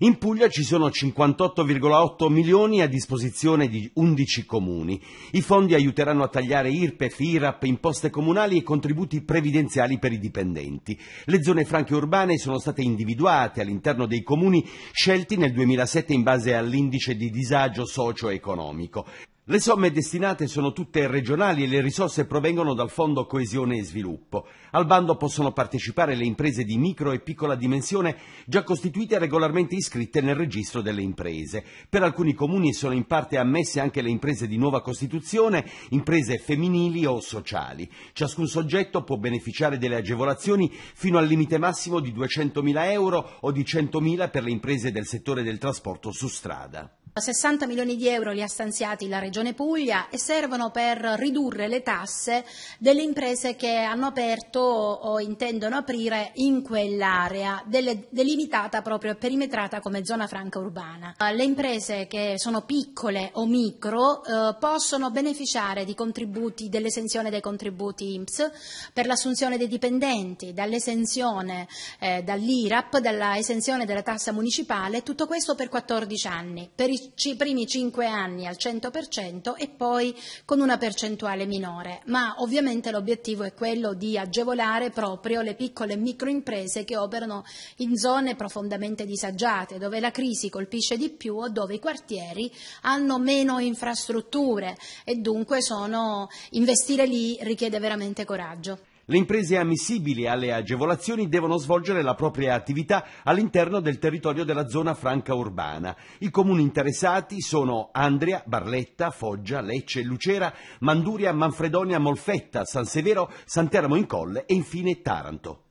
In Puglia ci sono 58,8 milioni a disposizione di 11 comuni. I fondi aiuteranno a tagliare IRPEF, IRAP, imposte comunali e contributi previdenziali per i dipendenti. Le zone franche urbane sono state individuate all'interno dei comuni scelti nel 2007 in base all'indice di disagio socio-economico. Le somme destinate sono tutte regionali e le risorse provengono dal Fondo Coesione e Sviluppo. Al bando possono partecipare le imprese di micro e piccola dimensione già costituite e regolarmente iscritte nel registro delle imprese. Per alcuni comuni sono in parte ammesse anche le imprese di nuova costituzione, imprese femminili o sociali. Ciascun soggetto può beneficiare delle agevolazioni fino al limite massimo di 200.000 euro o di 100.000 per le imprese del settore del trasporto su strada. 60 milioni di euro li ha stanziati la Regione Puglia e servono per ridurre le tasse delle imprese che hanno aperto o intendono aprire in quell'area, delimitata proprio e perimetrata come zona franca urbana. Le imprese che sono piccole o micro eh, possono beneficiare dell'esenzione dei contributi IMSS per l'assunzione dei dipendenti, dall'esenzione eh, dall'IRAP, dall'esenzione della tassa municipale, tutto questo per 14 anni. Per i i primi cinque anni al 100% e poi con una percentuale minore, ma ovviamente l'obiettivo è quello di agevolare proprio le piccole microimprese che operano in zone profondamente disagiate, dove la crisi colpisce di più o dove i quartieri hanno meno infrastrutture e dunque sono, investire lì richiede veramente coraggio. Le imprese ammissibili alle agevolazioni devono svolgere la propria attività all'interno del territorio della zona franca urbana. I comuni interessati sono Andria, Barletta, Foggia, Lecce, Lucera, Manduria, Manfredonia, Molfetta, San Severo, San Teramo in Colle e infine Taranto.